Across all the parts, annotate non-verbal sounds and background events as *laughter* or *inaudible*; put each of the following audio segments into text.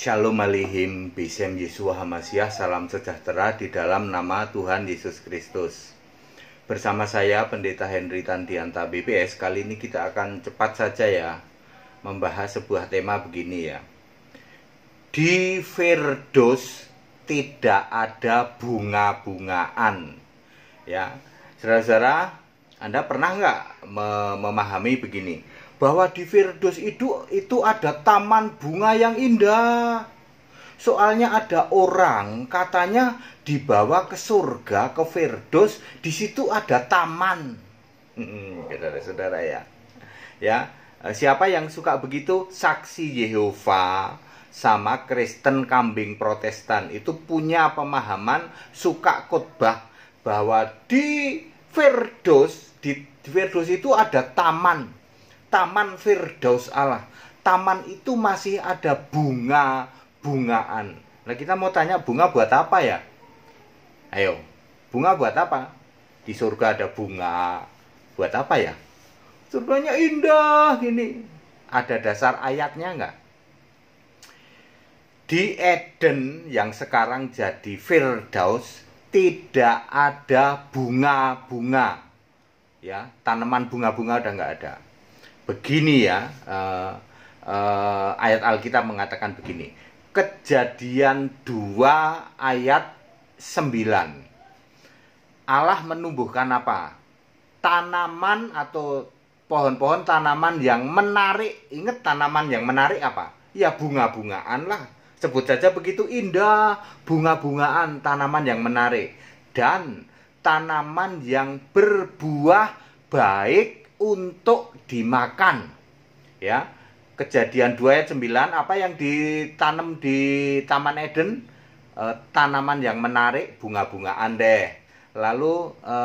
Shalom alihim, Bisem Yesua Hamasyah, salam sejahtera di dalam nama Tuhan Yesus Kristus. Bersama saya Pendeta Henry Tandianta BPS, kali ini kita akan cepat saja ya membahas sebuah tema begini ya. Di Firdos tidak ada bunga-bungaan. Ya, saudara-saudara, Anda pernah nggak memahami begini? bahwa di Firdos itu itu ada taman bunga yang indah. Soalnya ada orang katanya dibawa ke surga ke Firdos, di situ ada taman. saudara-saudara hmm, gitu, ya. Ya, eh, siapa yang suka begitu saksi Yehova sama Kristen kambing Protestan itu punya pemahaman suka khotbah bahwa di Firdos di Firdos itu ada taman Taman Firdaus Allah. Taman itu masih ada bunga-bungaan. Nah, kita mau tanya bunga buat apa ya? Ayo, bunga buat apa? Di surga ada bunga. Buat apa ya? Surganya indah gini. Ada dasar ayatnya enggak? Di Eden yang sekarang jadi Firdaus tidak ada bunga-bunga. Ya, tanaman bunga-bunga udah nggak ada begini ya uh, uh, ayat Alkitab mengatakan begini kejadian 2 ayat 9 Allah menumbuhkan apa tanaman atau pohon-pohon tanaman yang menarik ingat tanaman yang menarik apa ya bunga-bungaan lah sebut saja begitu indah bunga-bungaan tanaman yang menarik dan tanaman yang berbuah baik untuk dimakan. Ya. Kejadian 2 ayat 9 apa yang ditanam di Taman Eden e, tanaman yang menarik bunga-bungaan deh. Lalu e,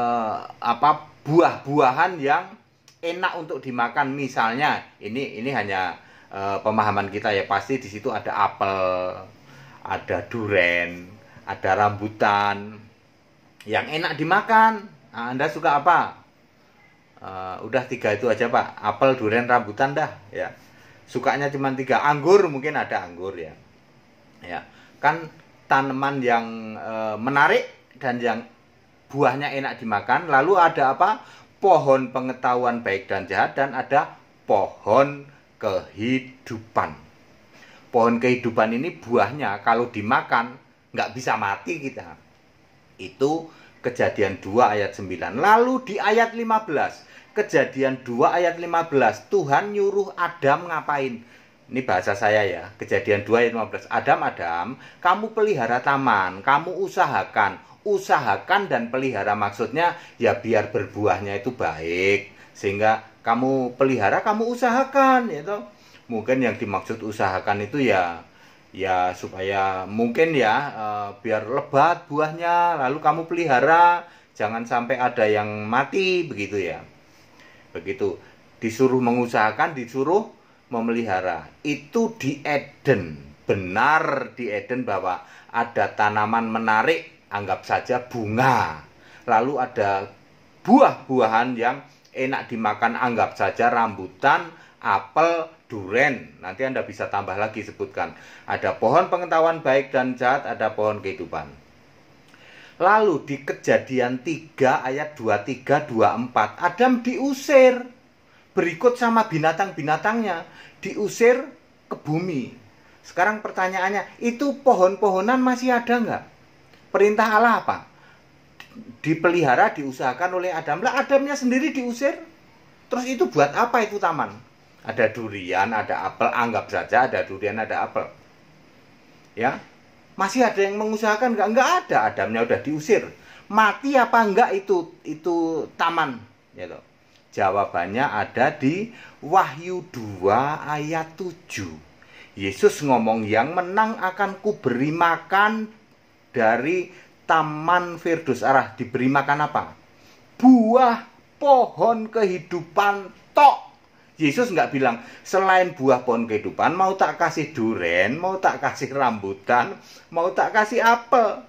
apa buah-buahan yang enak untuk dimakan misalnya ini ini hanya e, pemahaman kita ya pasti di situ ada apel, ada duren, ada rambutan yang enak dimakan. Nah, Anda suka apa? uh, udah tiga itu aja pak apel durian rambutan dah ya sukanya cuma tiga anggur mungkin ada anggur ya ya kan tanaman yang e, menarik dan yang buahnya enak dimakan lalu ada apa pohon pengetahuan baik dan jahat dan ada pohon kehidupan pohon kehidupan ini buahnya kalau dimakan nggak bisa mati kita itu Kejadian 2 ayat 9. Lalu di ayat 15, Kejadian 2 ayat 15, Tuhan nyuruh Adam ngapain? Ini bahasa saya ya. Kejadian 2 ayat 15. Adam, Adam, kamu pelihara taman, kamu usahakan, usahakan dan pelihara maksudnya ya biar berbuahnya itu baik sehingga kamu pelihara kamu usahakan gitu. mungkin yang dimaksud usahakan itu ya ya supaya mungkin ya uh, biar lebat buahnya lalu kamu pelihara jangan sampai ada yang mati begitu ya begitu disuruh mengusahakan disuruh memelihara itu di Eden benar di Eden bahwa ada tanaman menarik anggap saja bunga lalu ada buah-buahan yang enak dimakan anggap saja rambutan apel duren. Nanti Anda bisa tambah lagi sebutkan. Ada pohon pengetahuan baik dan jahat, ada pohon kehidupan. Lalu di kejadian 3 ayat 23 24 Adam diusir berikut sama binatang-binatangnya diusir ke bumi. Sekarang pertanyaannya, itu pohon-pohonan masih ada nggak? Perintah Allah apa? Dipelihara, diusahakan oleh Adam. Lah Adamnya sendiri diusir. Terus itu buat apa itu taman? ada durian, ada apel, anggap saja ada durian, ada apel. Ya, masih ada yang mengusahakan nggak? Nggak ada, Adamnya udah diusir. Mati apa enggak itu itu taman, ya gitu. Jawabannya ada di Wahyu 2 ayat 7. Yesus ngomong yang menang akan kuberi makan dari taman Firdus arah diberi makan apa? Buah pohon kehidupan tok Yesus nggak bilang selain buah pohon kehidupan mau tak kasih duren, mau tak kasih rambutan, mau tak kasih apel.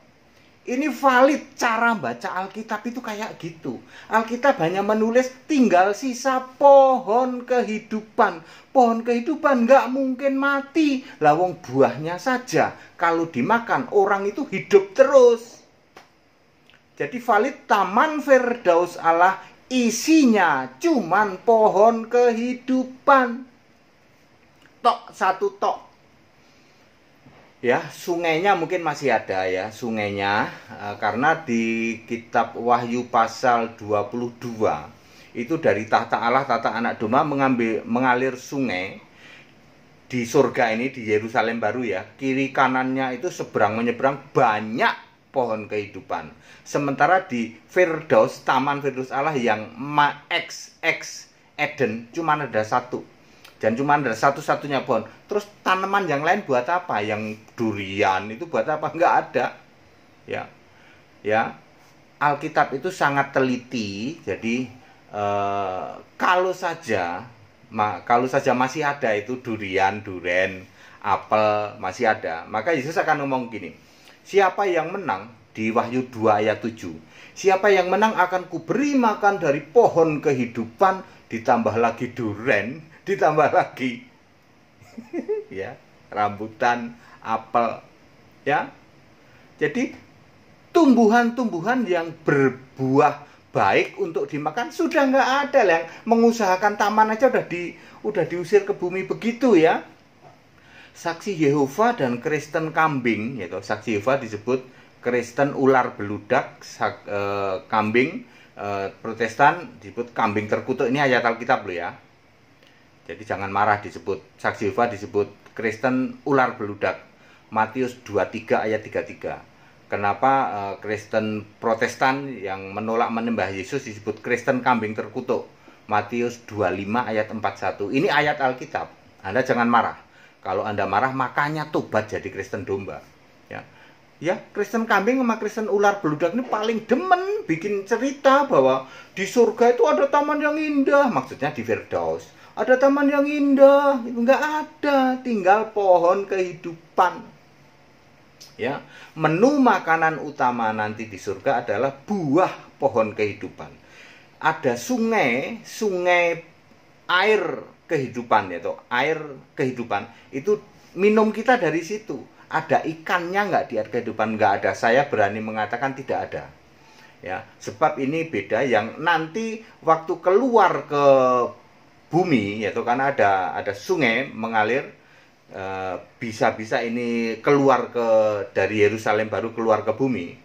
Ini valid cara baca Alkitab itu kayak gitu. Alkitab hanya menulis tinggal sisa pohon kehidupan. Pohon kehidupan nggak mungkin mati. Lawang buahnya saja. Kalau dimakan orang itu hidup terus. Jadi valid taman firdaus Allah isinya cuman pohon kehidupan tok satu tok ya sungainya mungkin masih ada ya sungainya eh, karena di kitab Wahyu pasal 22 itu dari tahta Allah tahta anak domba mengambil mengalir sungai di surga ini di Yerusalem baru ya kiri kanannya itu seberang menyeberang banyak pohon kehidupan. Sementara di Firdaus, Taman Firdaus Allah yang ma X X Eden cuma ada satu dan cuma ada satu-satunya pohon. Terus tanaman yang lain buat apa? Yang durian itu buat apa? Enggak ada. Ya. Ya. Alkitab itu sangat teliti. Jadi eh, kalau saja ma, kalau saja masih ada itu durian, duren, apel masih ada, maka Yesus akan ngomong gini. Siapa yang menang di Wahyu 2 ayat 7. Siapa yang menang akan kuberi makan dari pohon kehidupan ditambah lagi duren, *laughs* ditambah lagi *laughs* ya, rambutan, apel, ya. Jadi tumbuhan-tumbuhan yang berbuah baik untuk dimakan sudah nggak ada yang mengusahakan taman aja udah di udah diusir ke bumi begitu ya saksi Yehova dan Kristen kambing yaitu saksi Yehova disebut Kristen ular beludak sak, e, kambing e, Protestan disebut kambing terkutuk ini ayat Alkitab loh ya jadi jangan marah disebut saksi Yehova disebut Kristen ular beludak Matius 23 ayat 33 kenapa e, Kristen Protestan yang menolak menembah Yesus disebut Kristen kambing terkutuk Matius 25 ayat 41 ini ayat Alkitab Anda jangan marah kalau Anda marah, makanya tobat jadi Kristen domba. Ya. Ya, Kristen kambing sama Kristen ular beludak ini paling demen bikin cerita bahwa di surga itu ada taman yang indah, maksudnya di Firdaus. Ada taman yang indah, itu enggak ada, tinggal pohon kehidupan. Ya, menu makanan utama nanti di surga adalah buah pohon kehidupan. Ada sungai, sungai air kehidupan yaitu air kehidupan itu minum kita dari situ ada ikannya nggak di air kehidupan nggak ada saya berani mengatakan tidak ada ya sebab ini beda yang nanti waktu keluar ke bumi yaitu karena ada ada sungai mengalir eh, bisa-bisa ini keluar ke dari Yerusalem baru keluar ke bumi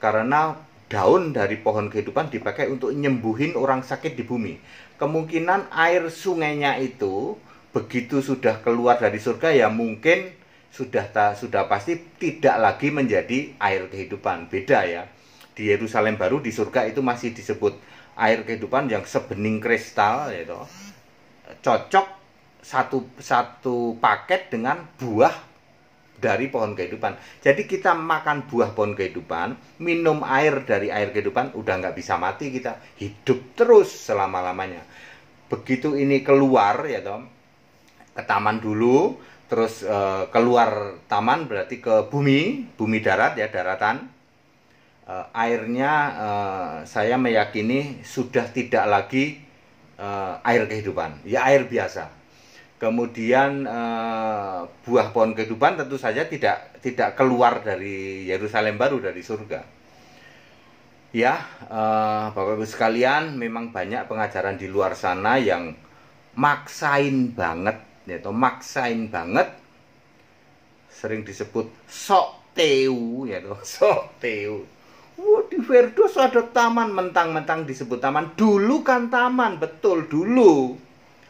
karena daun dari pohon kehidupan dipakai untuk nyembuhin orang sakit di bumi kemungkinan air sungainya itu begitu sudah keluar dari surga ya mungkin sudah ta, sudah pasti tidak lagi menjadi air kehidupan. Beda ya. Di Yerusalem baru di surga itu masih disebut air kehidupan yang sebening kristal yaitu Cocok satu satu paket dengan buah dari pohon kehidupan. Jadi kita makan buah pohon kehidupan, minum air dari air kehidupan, udah nggak bisa mati kita, hidup terus selama-lamanya begitu ini keluar ya Tom ke taman dulu terus e, keluar taman berarti ke bumi bumi darat ya daratan e, airnya e, saya meyakini sudah tidak lagi e, air kehidupan ya air biasa kemudian e, buah pohon kehidupan tentu saja tidak tidak keluar dari Yerusalem baru dari surga Ya, uh, Bapak Ibu sekalian, memang banyak pengajaran di luar sana yang maksain banget, yaitu maksain banget. Sering disebut sok teu, yaitu *laughs* sok teu. Wah, di Verdus ada taman mentang-mentang disebut taman. Dulu kan taman, betul dulu.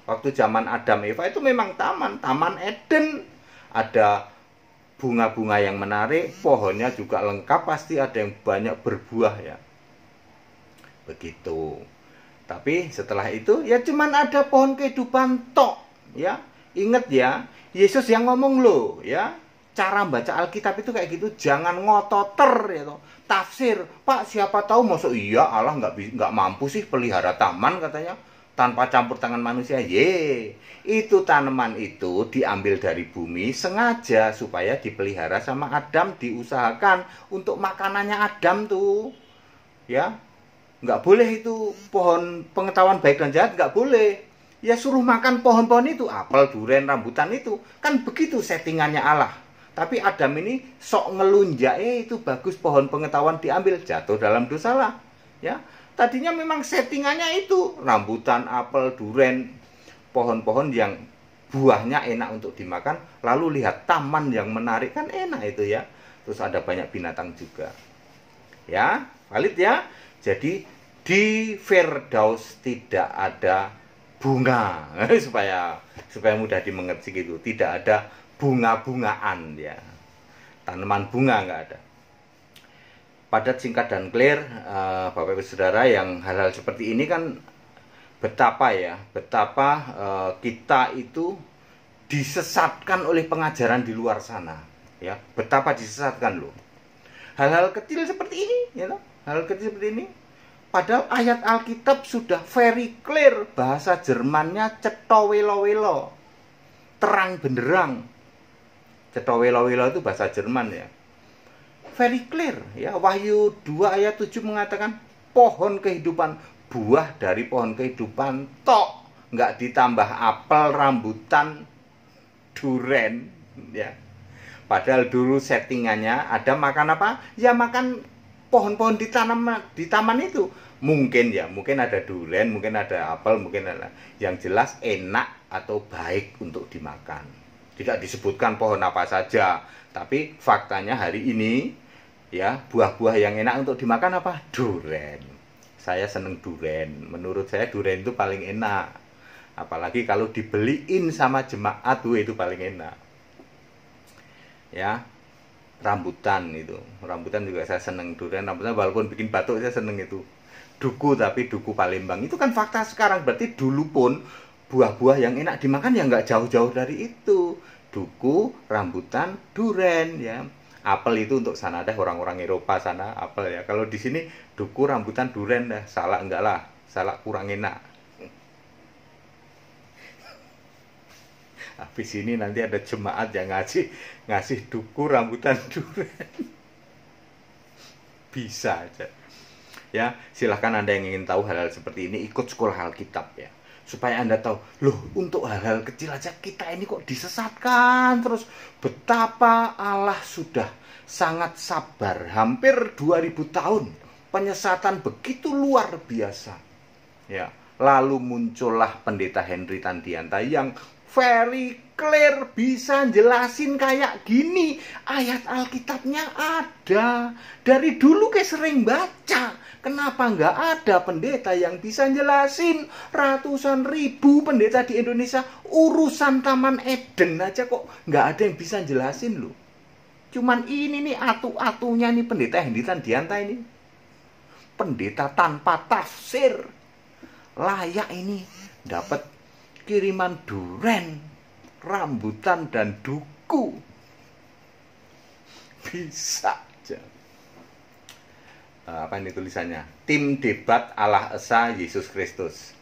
Waktu zaman Adam Eva itu memang taman, taman Eden. Ada bunga-bunga yang menarik, pohonnya juga lengkap, pasti ada yang banyak berbuah ya begitu tapi setelah itu ya cuman ada pohon kehidupan tok ya Ingat ya Yesus yang ngomong loh ya cara baca Alkitab itu kayak gitu jangan ngototer ya toh tafsir Pak siapa tahu masuk iya Allah nggak nggak mampu sih pelihara taman katanya tanpa campur tangan manusia ye itu tanaman itu diambil dari bumi sengaja supaya dipelihara sama Adam diusahakan untuk makanannya Adam tuh ya nggak boleh itu pohon pengetahuan baik dan jahat nggak boleh ya suruh makan pohon-pohon itu apel duren rambutan itu kan begitu settingannya Allah tapi Adam ini sok ngelunjak eh itu bagus pohon pengetahuan diambil jatuh dalam dosa lah ya tadinya memang settingannya itu rambutan apel duren pohon-pohon yang buahnya enak untuk dimakan lalu lihat taman yang menarik kan enak itu ya terus ada banyak binatang juga ya valid ya jadi di Firdaus tidak ada bunga *laughs* supaya supaya mudah dimengerti gitu. Tidak ada bunga-bungaan ya. Tanaman bunga nggak ada. Padat singkat dan clear uh, Bapak Ibu Saudara yang hal-hal seperti ini kan betapa ya, betapa uh, kita itu disesatkan oleh pengajaran di luar sana ya. Betapa disesatkan loh. Hal-hal kecil seperti ini ya you know? hal kecil seperti ini padahal ayat Alkitab sudah very clear bahasa Jermannya cetowelo-welo terang benderang cetowelo-welo itu bahasa Jerman ya very clear ya Wahyu 2 ayat 7 mengatakan pohon kehidupan buah dari pohon kehidupan tok nggak ditambah apel rambutan duren ya Padahal dulu settingannya ada makan apa? Ya makan pohon-pohon di di taman itu mungkin ya mungkin ada durian mungkin ada apel mungkin ada yang jelas enak atau baik untuk dimakan tidak disebutkan pohon apa saja tapi faktanya hari ini ya buah-buah yang enak untuk dimakan apa durian saya seneng durian menurut saya durian itu paling enak apalagi kalau dibeliin sama jemaat itu paling enak ya rambutan itu rambutan juga saya seneng durian rambutan walaupun bikin batuk saya seneng itu duku tapi duku Palembang itu kan fakta sekarang berarti dulu pun buah-buah yang enak dimakan ya nggak jauh-jauh dari itu duku rambutan duren ya apel itu untuk sana deh orang-orang Eropa sana apel ya kalau di sini duku rambutan duren dah salah enggak lah salah kurang enak habis ini nanti ada jemaat yang ngasih ngasih duku rambutan duren bisa aja ya silahkan anda yang ingin tahu hal-hal seperti ini ikut sekolah Alkitab ya supaya anda tahu loh untuk hal-hal kecil aja kita ini kok disesatkan terus betapa Allah sudah sangat sabar hampir 2000 tahun penyesatan begitu luar biasa ya lalu muncullah pendeta Henry Tandianta yang very clear bisa jelasin kayak gini ayat Alkitabnya ada dari dulu kayak sering baca kenapa nggak ada pendeta yang bisa jelasin ratusan ribu pendeta di Indonesia urusan Taman Eden aja kok nggak ada yang bisa jelasin loh cuman ini nih atu-atunya nih pendeta Henditan Dianta ini pendeta tanpa tafsir layak ini dapat kiriman duren, rambutan dan duku. Bisa aja. Nah, apa ini tulisannya? Tim debat Allah Esa Yesus Kristus.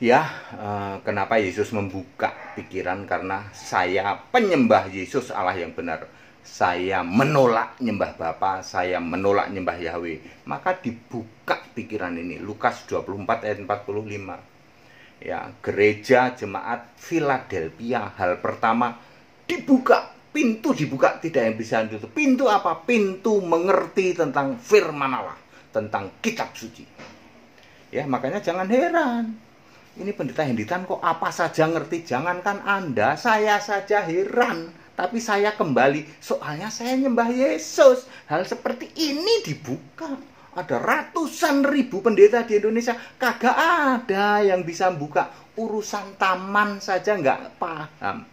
Ya, eh, kenapa Yesus membuka pikiran karena saya penyembah Yesus Allah yang benar saya menolak nyembah Bapa, saya menolak nyembah Yahweh. Maka dibuka pikiran ini. Lukas 24 ayat 45 ya gereja jemaat Philadelphia hal pertama dibuka pintu dibuka tidak yang bisa ditutup pintu apa pintu mengerti tentang firman Allah tentang kitab suci ya makanya jangan heran ini pendeta henditan kok apa saja ngerti jangankan anda saya saja heran tapi saya kembali soalnya saya nyembah Yesus hal seperti ini dibuka ada ratusan ribu pendeta di Indonesia kagak ada yang bisa buka urusan taman saja nggak paham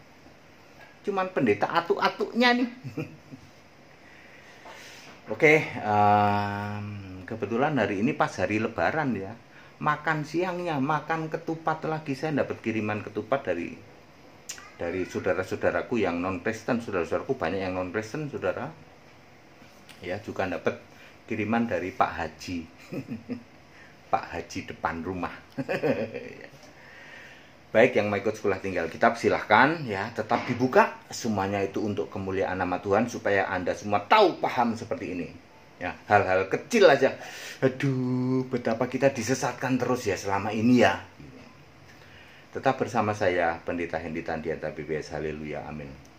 cuman pendeta atu-atunya nih *laughs* oke um, kebetulan hari ini pas hari lebaran ya makan siangnya makan ketupat lagi saya dapat kiriman ketupat dari dari saudara-saudaraku yang non Kristen saudara-saudaraku banyak yang non Kristen saudara ya juga dapat kiriman dari Pak Haji *laughs* Pak Haji depan rumah *laughs* baik yang mau ikut sekolah tinggal kitab silahkan ya tetap dibuka semuanya itu untuk kemuliaan nama Tuhan supaya anda semua tahu paham seperti ini ya hal-hal kecil aja aduh betapa kita disesatkan terus ya selama ini ya tetap bersama saya pendeta Hendi Dianta BBS Haleluya amin